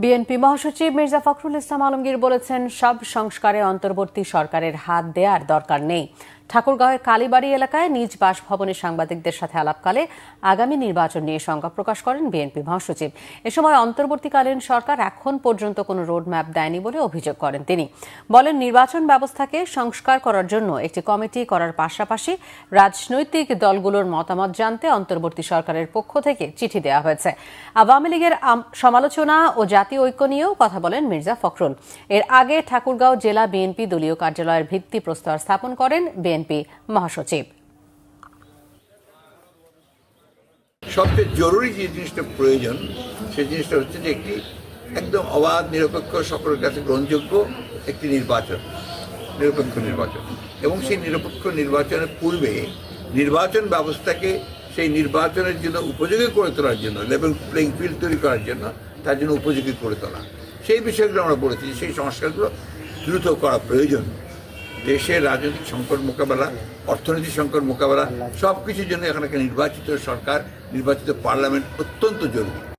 BNP মহাসচিব মির্জা ফখরুল ইসলাম আলমগীর বলেছেন সব সংস্কারে অন্তর্বর্তী সরকারের হাত দেওয়ার দরকার নেই ঠাকুরগাঁওয়ের কালীবাড়ি এলাকায় নিজ বাসভবনে সাংবাদিকদের সাথে আলাপকালে আগামী নির্বাচন নিয়ে শঙ্কা প্রকাশ করেন বিএনপি মহাসচিব এ সময় অন্তর্বর্তীকালীন সরকার এখন পর্যন্ত কোনো রোডম্যাপ দেয়নি বলে অভিযোগ করেন তিনি বলেন নির্বাচন ব্যবস্থাকে সংস্কার করার জন্য একটি কমিটি করার পাশাপাশি রাজনৈতিক দলগুলোর মতামত জানতে অন্তর্বর্তী সরকারের পক্ষ থেকে চিঠি দেওয়া হয়েছে আওয়ামী লীগের সমালোচনা ও জাতীয় ঐক্য নিয়েও কথা বলেন মির্জা ফখরুল এর আগে ঠাকুরগাঁও জেলা বিএনপি দলীয় কার্যালয়ের ভিত্তি প্রস্তর স্থাপন করেন বিএনপি বিএনপি মহাসচিব সবচেয়ে জরুরি যে জিনিসটা প্রয়োজন সেই জিনিসটা হচ্ছে যে একটি একদম অবাধ নিরপেক্ষ সকলের কাছে গ্রহণযোগ্য একটি নির্বাচন নিরপেক্ষ নির্বাচন এবং সেই নিরপেক্ষ নির্বাচনের পূর্বে নির্বাচন ব্যবস্থাকে সেই নির্বাচনের জন্য উপযোগী করে তোলার জন্য লেভেল প্লেইং ফিল্ড তৈরি করার জন্য তার জন্য উপযোগী করে তোলা সেই বিষয়গুলো আমরা বলেছি সেই সংস্কারগুলো দ্রুত করা প্রয়োজন দেশের রাজনৈতিক সংকট মোকাবেলা অর্থনৈতিক সংকট মোকাবেলা সব কিছুর জন্য এখানে নির্বাচিত সরকার নির্বাচিত পার্লামেন্ট অত্যন্ত জরুরি